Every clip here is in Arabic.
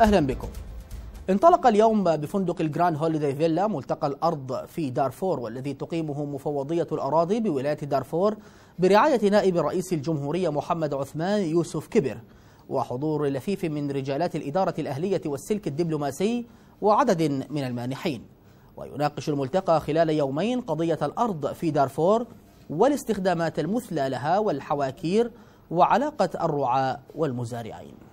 أهلا بكم انطلق اليوم بفندق الجراند هوليداي فيلا ملتقى الأرض في دارفور والذي تقيمه مفوضية الأراضي بولاية دارفور برعاية نائب رئيس الجمهورية محمد عثمان يوسف كبر وحضور لفيف من رجالات الإدارة الأهلية والسلك الدبلوماسي وعدد من المانحين ويناقش الملتقى خلال يومين قضية الأرض في دارفور والاستخدامات المثلى لها والحواكير وعلاقة الرعاة والمزارعين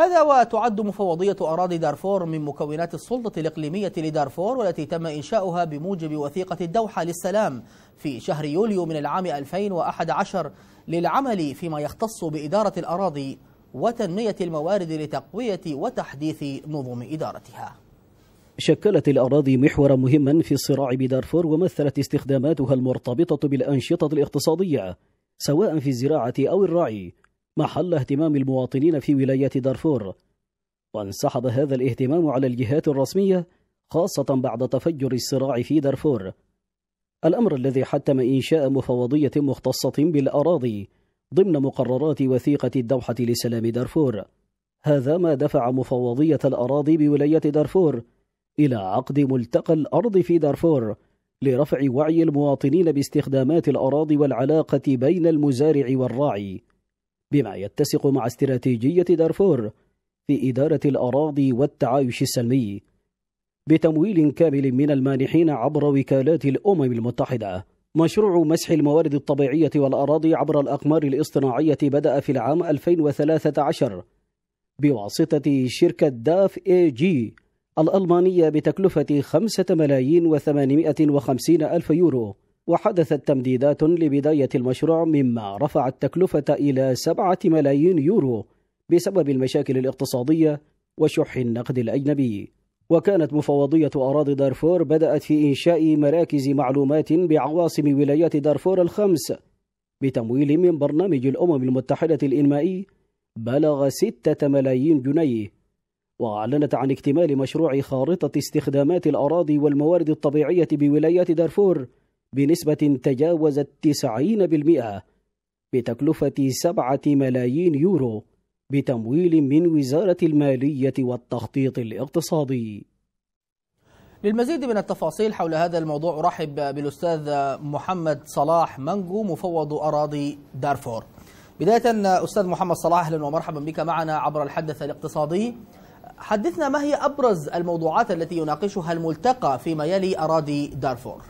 هذا وتعد مفوضية أراضي دارفور من مكونات السلطة الإقليمية لدارفور والتي تم إنشاؤها بموجب وثيقة الدوحة للسلام في شهر يوليو من العام 2011 للعمل فيما يختص بإدارة الأراضي وتنمية الموارد لتقوية وتحديث نظم إدارتها شكلت الأراضي محورا مهما في الصراع بدارفور ومثلت استخداماتها المرتبطة بالأنشطة الاقتصادية سواء في الزراعة أو الرعي محل اهتمام المواطنين في ولاية دارفور وانسحب هذا الاهتمام على الجهات الرسمية خاصة بعد تفجر الصراع في دارفور الأمر الذي حتم إنشاء مفوضية مختصة بالأراضي ضمن مقررات وثيقة الدوحة لسلام دارفور هذا ما دفع مفوضية الأراضي بولاية دارفور إلى عقد ملتقى الأرض في دارفور لرفع وعي المواطنين باستخدامات الأراضي والعلاقة بين المزارع والراعي بما يتسق مع استراتيجية دارفور في إدارة الأراضي والتعايش السلمي بتمويل كامل من المانحين عبر وكالات الأمم المتحدة مشروع مسح الموارد الطبيعية والأراضي عبر الأقمار الاصطناعية بدأ في العام 2013 بواسطة شركة داف اي جي الألمانية بتكلفة 5 ملايين و850 ألف يورو وحدثت تمديدات لبداية المشروع مما رفع التكلفة إلى سبعة ملايين يورو بسبب المشاكل الاقتصادية وشح النقد الأجنبي وكانت مفوضية أراضي دارفور بدأت في إنشاء مراكز معلومات بعواصم ولايات دارفور الخمس بتمويل من برنامج الأمم المتحدة الإنمائي بلغ ستة ملايين جنيه وأعلنت عن اكتمال مشروع خارطة استخدامات الأراضي والموارد الطبيعية بولايات دارفور بنسبة تجاوزت 90% بتكلفة 7 ملايين يورو بتمويل من وزارة المالية والتخطيط الاقتصادي للمزيد من التفاصيل حول هذا الموضوع رحب بالأستاذ محمد صلاح منجو مفوض أراضي دارفور بداية أستاذ محمد صلاح أهلا ومرحبا بك معنا عبر الحدث الاقتصادي حدثنا ما هي أبرز الموضوعات التي يناقشها الملتقى فيما يلي أراضي دارفور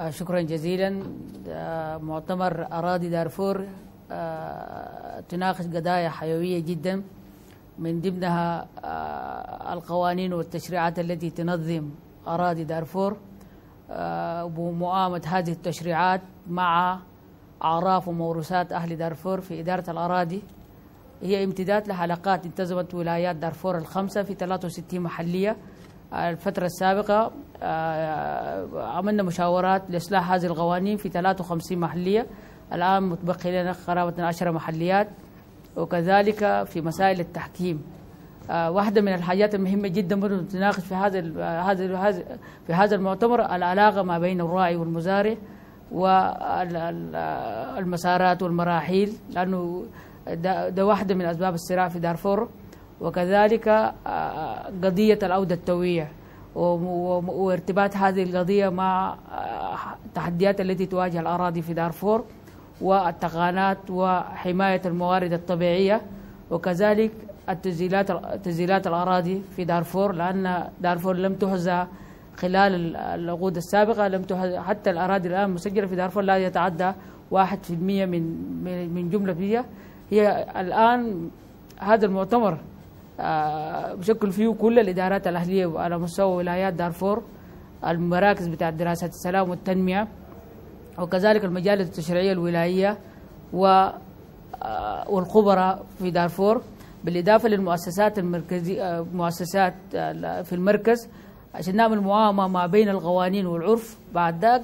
آه، شكرا جزيلا آه، مؤتمر أراضي دارفور آه، تناقش قضايا حيوية جدا من ضمنها القوانين والتشريعات التي تنظم أراضي دارفور ومؤامة هذه التشريعات مع أعراف وموروثات أهل دارفور في إدارة الأراضي هي امتداد لحلقات انتظمت ولايات دارفور الخمسة في 63 محلية الفترة السابقة آه، عملنا مشاورات لإصلاح هذه القوانين في 53 محلية الآن متبقي لنا قرابة 10 محليات وكذلك في مسائل التحكيم آه، واحدة من الحاجات المهمة جدا برضه نتناقش في هذا هذا في هذا المؤتمر العلاقة ما بين الراعي والمزارع والمسارات والمراحيل لأنه ده واحدة من أسباب الصراع في دارفور وكذلك آه، آه، قضية العودة التوية وارتباط هذه القضية مع التحديات آه، التي تواجه الأراضي في دارفور والتقانات وحماية الموارد الطبيعية وكذلك التسجيلات تسجيلات الأراضي في دارفور لأن دارفور لم تهزى خلال العقود السابقة لم تهزى حتى الأراضي الآن مسجلة في دارفور لا يتعدى 1% من من جملة فيها هي الآن هذا المؤتمر آه، بشكل فيه كل الادارات الاهليه على مستوى ولايات دارفور المراكز بتاعت دراسات السلام والتنميه وكذلك المجالس التشريعيه الولاييه و آه، والخبراء في دارفور بالاضافه للمؤسسات المركزيه آه، مؤسسات في المركز عشان نعمل موامه ما بين القوانين والعرف بعد ذاك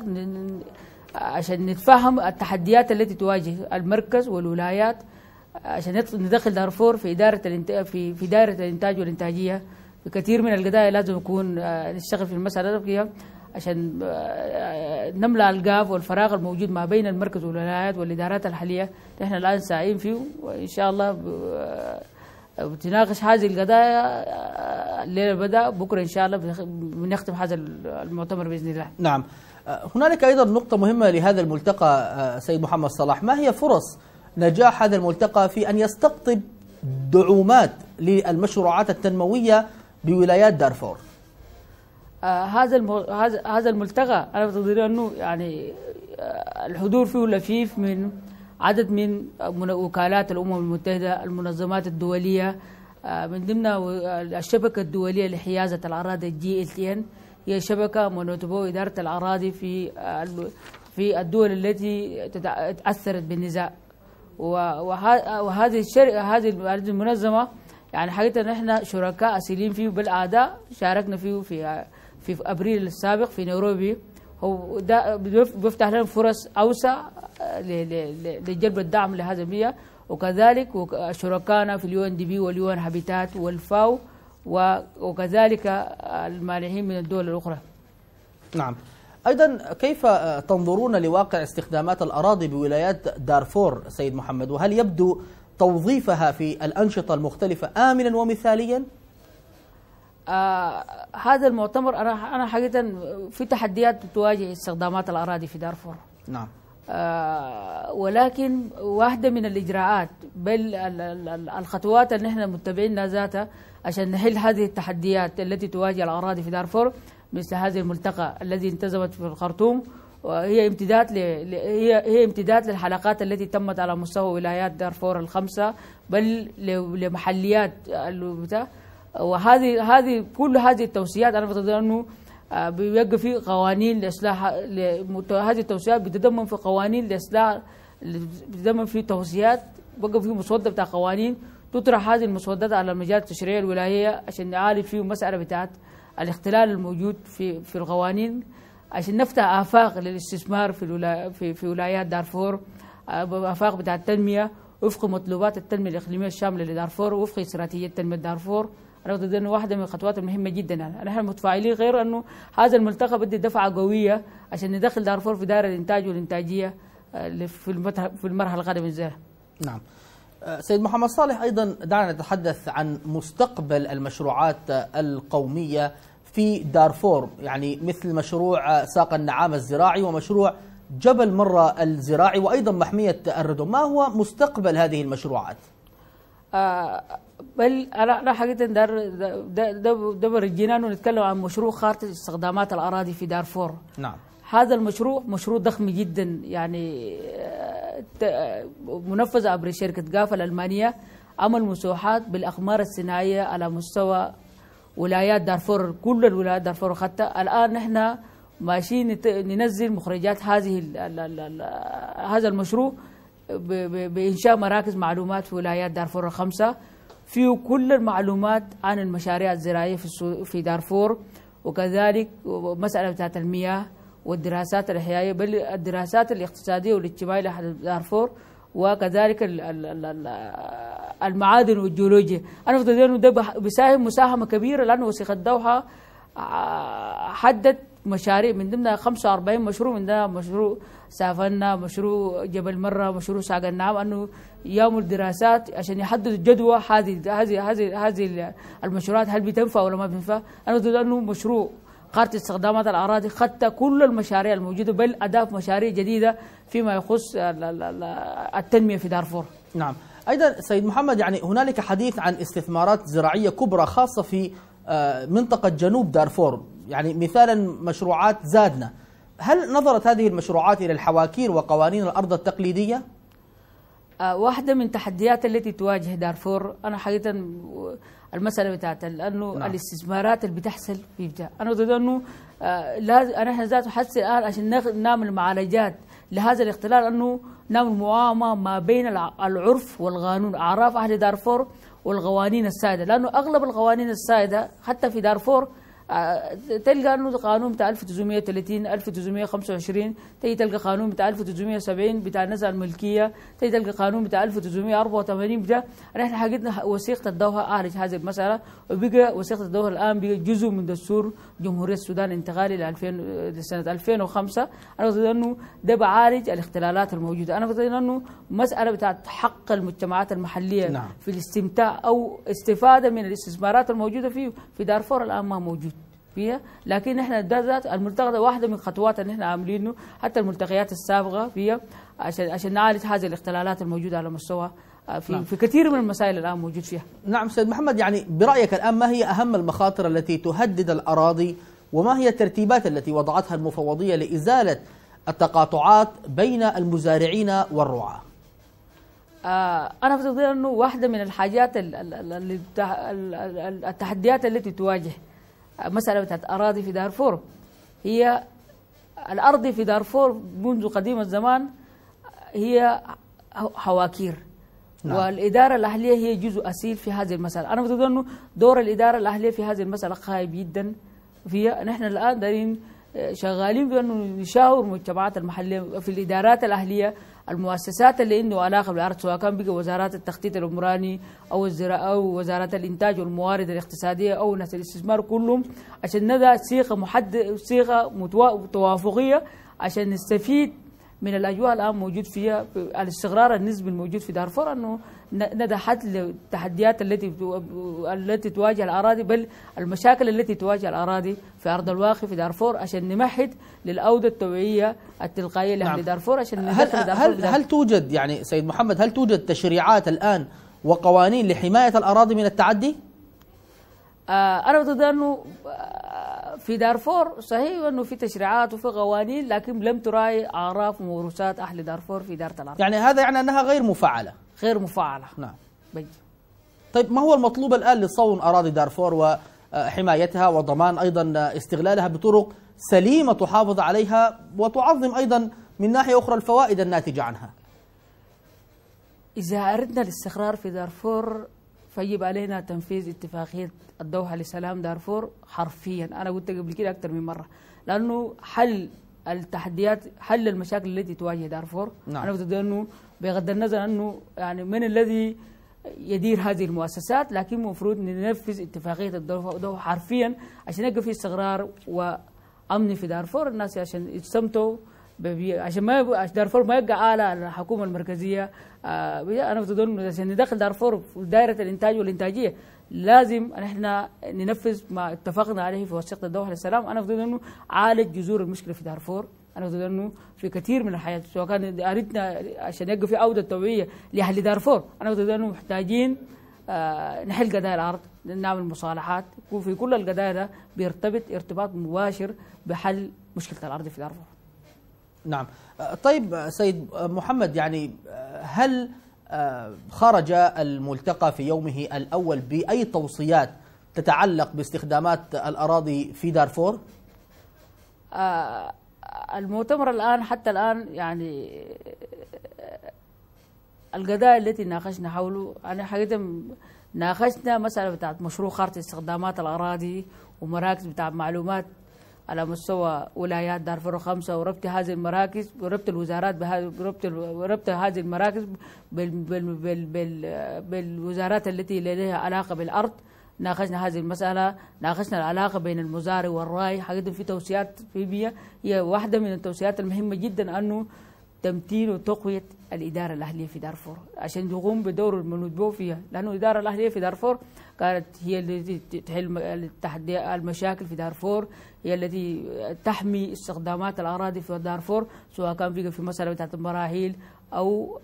عشان نتفهم التحديات التي تواجه المركز والولايات عشان ندخل دارفور في إدارة في في دائرة الإنتاج والإنتاجية كثير من القضايا لازم يكون آه، نشتغل في المسألة فيها عشان آه، نملأ القاف والفراغ الموجود ما بين المركز والولايات والإدارات الحالية نحن الآن ساعين فيه وإن شاء الله آه، بتناقش هذه القضايا الليلة بدأ بكرة إن شاء الله بنختم هذا المؤتمر بإذن الله نعم هنالك أيضا نقطة مهمة لهذا الملتقى سيد محمد صلاح ما هي فرص نجاح هذا الملتقى في أن يستقطب دعومات للمشروعات التنموية بولايات دارفور آه، هذا هذا الملتقى انا بتقدر انه يعني آه، الحضور فيه لفيف من عدد من وكالات الامم المتحده المنظمات الدوليه آه، من ضمن الشبكه الدوليه لحيازه الاراضي الجي ال تي ان هي شبكه منوتبه اداره الاراضي في في الدول التي تاثرت بالنزاع وهذه هذه المنظمه يعني حقيقه احنا شركاء اصيلين فيه بالاعداء شاركنا فيه في في ابريل السابق في نيروبي هو ده بيفتح لنا فرص اوسع لجلب الدعم لهذا البيئه وكذلك شركائنا في اليو ان دي بي واليو ان هابيتات والفاو وكذلك المانحين من الدول الاخرى. نعم. أيضا كيف تنظرون لواقع استخدامات الأراضي بولايات دارفور سيد محمد وهل يبدو توظيفها في الأنشطة المختلفة آمنا ومثاليا؟ آه هذا المؤتمر أنا أنا حقيقة في تحديات تواجه استخدامات الأراضي في دارفور نعم آه ولكن واحدة من الإجراءات بل الخطوات اللي نحن متبعينها ذاتها عشان نحل هذه التحديات التي تواجه الأراضي في دارفور مثل هذا الملتقى الذي انتظمت في الخرطوم وهي امتداد ل... هي هي امتداد للحلقات التي تمت على مستوى ولايات دارفور الخمسه بل لمحليات وهذه هذه كل هذه التوصيات انا بعتقد انه آه، بيوقع في قوانين لاصلاح هذه التوصيات بتتضمن في قوانين لاصلاح بتتضمن في توصيات بقى في مسوده بتاع قوانين تطرح هذه المسودات على المجال التشريعي الولايه عشان نعالج فيه المساله بتاعت الاختلال الموجود في في القوانين عشان نفتح آفاق للاستثمار في في, في ولايات دارفور آه، آفاق بتاع التنمية وفق مطلوبات التنمية الإقليمية الشاملة لدارفور وفق استراتيجية تنمية دارفور أنا أعتقد أنه واحدة من الخطوات المهمة جدا يعني نحن متفاعلين غير أنه هذا الملتقى بدي دفعة قوية عشان ندخل دارفور في دائرة الإنتاج والإنتاجية آه، في المرحلة القادمة نعم سيد محمد صالح ايضا دعنا نتحدث عن مستقبل المشروعات القوميه في دارفور يعني مثل مشروع ساق النعام الزراعي ومشروع جبل مرة الزراعي وأيضا محمية الردم ما هو مستقبل هذه المشروعات؟ آه، بل انا حقيقه ده دبر الجنان ونتكلم عن مشروع خارطه استخدامات الاراضي في دارفور نعم هذا المشروع مشروع ضخم جدا يعني آه، منفذة عبر شركة جافا الألمانية عمل مسوحات بالأقمار الصناعية على مستوى ولايات دارفور كل الولايات دارفور حتى الآن نحن ماشيين ننزل مخرجات هذه هذا المشروع بإنشاء مراكز معلومات في ولايات دارفور الخمسة في كل المعلومات عن المشاريع الزراعية في دارفور وكذلك مسألة بتاعت المياه والدراسات الإحيائية بل الدراسات الاقتصادية والاجتماعية لحد دارفور وكذلك المعادن والجيولوجيا أنا افضل أنه ده بيساهم مساهمة كبيرة لأن وثيقة الدوحه آه، حدد مشاريع من ضمنها 45 مشروع من ضمنها مشروع سافنا مشروع جبل مرة مشروع ساق النعم أنه يوم الدراسات عشان يحددوا الجدوى هذه هذه هذه هذه المشروعات هل بتنفع ولا ما بتنفع أنا أنه مشروع قارة استخدامات الأراضي خدت كل المشاريع الموجودة بل أضاف مشاريع جديدة فيما يخص التنمية في دارفور نعم أيضا سيد محمد يعني هنالك حديث عن استثمارات زراعية كبرى خاصة في آه، منطقة جنوب دارفور يعني مثالا مشروعات زادنا هل نظرت هذه المشروعات إلى الحواكير وقوانين الأرض التقليدية؟ آه، واحدة من التحديات التي تواجه دارفور أنا حقيقة المسألة بتاعت لأنه نعم. الاستثمارات اللي بتحصل في بتاع أنا ضد أنه آه، لازم أنا ذاته حتى الآن عشان نعمل معالجات لهذا الاختلال أنه نعمل موامة ما بين العرف والقانون أعراف أهل دارفور والقوانين السائدة لأنه أغلب القوانين السائدة حتى في دارفور تلقى انه قانون بتاع 1930 1925 تيجي تلقى قانون بتاع 1970 بتاع نزع الملكيه تيجي تلقى قانون بتاع 1984 بتاع نحن حقتنا وثيقه الدوحه اعرج آه، هذه المساله وبقى وثيقه الدوحه الان بقى جزء من دستور جمهوريه السودان انتقالي ل 2000 لسنه 2005 انا قصدي انه ده بعالج الاختلالات الموجوده انا قصدي انه مساله بتاعت حق المجتمعات المحليه نعم. في الاستمتاع او استفاده من الاستثمارات الموجوده فيه في دارفور الان ما موجود بيها لكن احنا ذات الملتقى واحده من خطوات ان احنا عاملينه حتى الملتقيات السابقه فيها عشان عشان نعالج هذه الاختلالات الموجوده على مستوى آه، في نعم. في كثير من المسائل الان موجود فيها. نعم سيد محمد يعني برايك الان ما هي اهم المخاطر التي تهدد الاراضي وما هي الترتيبات التي وضعتها المفوضيه لازاله التقاطعات بين المزارعين والرعاة؟ آه، أنا في أنه واحدة من الحاجات التحديات التي تواجه مسألة بتاعت أراضي في دارفور هي الأرض في دارفور منذ قديم الزمان هي حواكير نعم. والإدارة الأهلية هي جزء أسير في هذه المسألة أنا أعتقد أنه دور الإدارة الأهلية في هذه المسألة خايب جدا فيها نحن الآن دارين آه، شغالين بأنه نشاور المجتمعات المحلية في الإدارات الأهلية المؤسسات اللي عنده علاقه بالارض سواء كان بقى وزارات التخطيط العمراني او الزراعه او وزارات الانتاج والموارد الاقتصاديه او ناس الاستثمار كلهم عشان ندى صيغه محدد صيغه توافقيه عشان نستفيد من الاجواء الان موجود فيها الاستقرار النسبي الموجود في دارفور انه ندحت للتحديات التي التي تواجه الاراضي بل المشاكل التي تواجه الاراضي في ارض الواقع في دارفور عشان نمهد للاوده التوعيه التلقائيه لاهل نعم. دارفور عشان هل دارفور هل, دارفور هل توجد يعني سيد محمد هل توجد تشريعات الان وقوانين لحمايه الاراضي من التعدي؟ آه انا اعتقد انه آه، في دارفور صحيح انه في تشريعات وفي قوانين لكن لم تراعي اعراف وموروثات اهل دارفور في اداره الارض يعني هذا يعني انها غير مفعله غير مفعلة نعم بي. طيب ما هو المطلوب الآن لصون أراضي دارفور وحمايتها وضمان أيضا استغلالها بطرق سليمة تحافظ عليها وتعظم أيضا من ناحية أخرى الفوائد الناتجة عنها إذا أردنا الاستقرار في دارفور فيجب علينا تنفيذ اتفاقية الدوحة لسلام دارفور حرفيا أنا قلت قبل كده أكثر من مرة لأنه حل التحديات حل المشاكل التي تواجه دارفور نعم. انا اعتقد انه بغض النظر انه يعني من الذي يدير هذه المؤسسات لكن المفروض ننفذ اتفاقيه الدوحه حرفيا عشان يبقى في استقرار وامن في دارفور الناس عشان يستمتعوا عشان ما دارفور ما يبقى على الحكومه المركزيه آه انا بظن عشان ندخل دارفور في دائره الانتاج والانتاجيه لازم نحن احنا ننفذ ما اتفقنا عليه في وثيقه الدوحه للسلام انا افضل انه عالج جذور المشكله في دارفور انا افضل انه في كثير من الحياه سواء كان اريدنا عشان يبقى في عوده توعيه لاهل دارفور انا افضل انه محتاجين آه نحل قضايا الارض نعمل مصالحات وفي كل القضايا ده بيرتبط ارتباط مباشر بحل مشكله الارض في دارفور نعم طيب سيد محمد يعني آه، هل خرج الملتقى في يومه الأول بأي توصيات تتعلق باستخدامات الأراضي في دارفور؟ آه، المؤتمر الآن حتى الآن يعني آه، القضايا التي ناقشنا حوله أنا حقيقة ناقشنا مسألة بتاعت مشروع خارطة استخدامات الأراضي ومراكز بتاعت معلومات على مستوى ولايات دارفور خمسة وربط هذه المراكز وربط الوزارات بربط وربط هذه المراكز بال بال بال بال بالوزارات التي لديها علاقة بالأرض ناقشنا هذه المسألة ناقشنا العلاقة بين المزارع والراعي حقيقة في توصيات في بيئة هي واحدة من التوصيات المهمة جدا أنه تمتين وتقوية الإدارة الأهلية في دارفور عشان تقوم بدور المنوط فيها لأنه الإدارة الأهلية في دارفور كانت هي التي تحل المشاكل في دارفور هي التي تحمي استخدامات الأراضي في دارفور سواء كان في في مسألة بتاعت المراحيل أو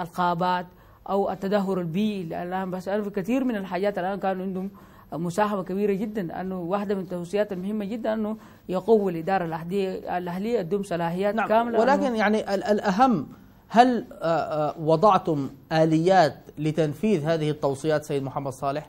القابات أو التدهور البيئي الآن بس كثير من الحاجات الآن كانوا عندهم مساهمه كبيره جدا انه واحده من التوصيات المهمه جدا انه يقوي الاداره الاهليه الاهليه تدوم صلاحيات نعم كامله ولكن يعني الاهم هل آه، آه، وضعتم اليات لتنفيذ هذه التوصيات سيد محمد صالح؟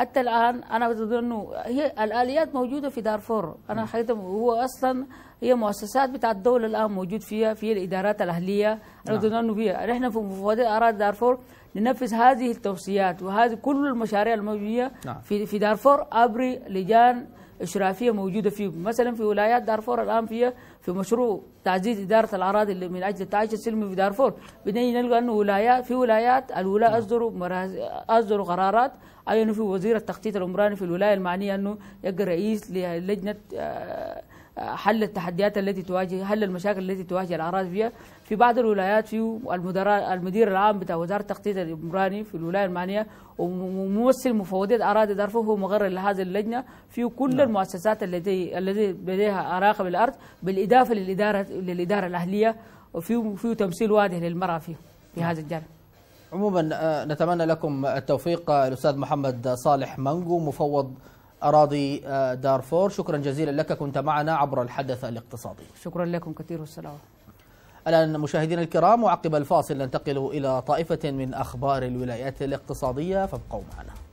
حتى الآن أنا بظن أنه هي الآليات موجودة في دارفور أنا حقيقة هو أصلا هي مؤسسات بتاع الدولة الآن موجود فيها في الإدارات الأهلية أنا بظن نعم. أنه فيها نحن في مفوضية أراضي دارفور ننفذ هذه التوصيات وهذه كل المشاريع الموجودة نعم. في في دارفور عبر لجان إشرافية موجودة فيه مثلا في ولايات دارفور الآن فيها في مشروع تعزيز إدارة الأراضي اللي من أجل التعايش السلمي في دارفور بنيجي نلقى أنه ولايات في ولايات الولاء نعم. أصدروا مراز... أصدروا قرارات أي أنه في وزير التخطيط العمراني في الولاية المعنية أنه يلقى رئيس للجنة آه حل التحديات التي تواجه حل المشاكل التي تواجه الاراضي فيها في بعض الولايات في المدراء المدير العام بتاع وزاره التخطيط العمراني في الولايه المعنيه وممثل مفوضيه اراضي دارفور هو مقرر لهذه اللجنه في كل نعم. المؤسسات التي التي لديها علاقه بالارض بالاضافه للاداره للاداره الاهليه وفي في تمثيل واضح للمراه فيه في نعم. هذا الجانب عموما آه، نتمنى لكم التوفيق آه، الاستاذ محمد صالح منجو مفوض أراضي آه، دارفور شكرا جزيلا لك كنت معنا عبر الحدث الاقتصادي شكرا لكم كثير والسلام الآن مشاهدينا الكرام وعقب الفاصل ننتقل إلى طائفة من أخبار الولايات الاقتصادية فابقوا معنا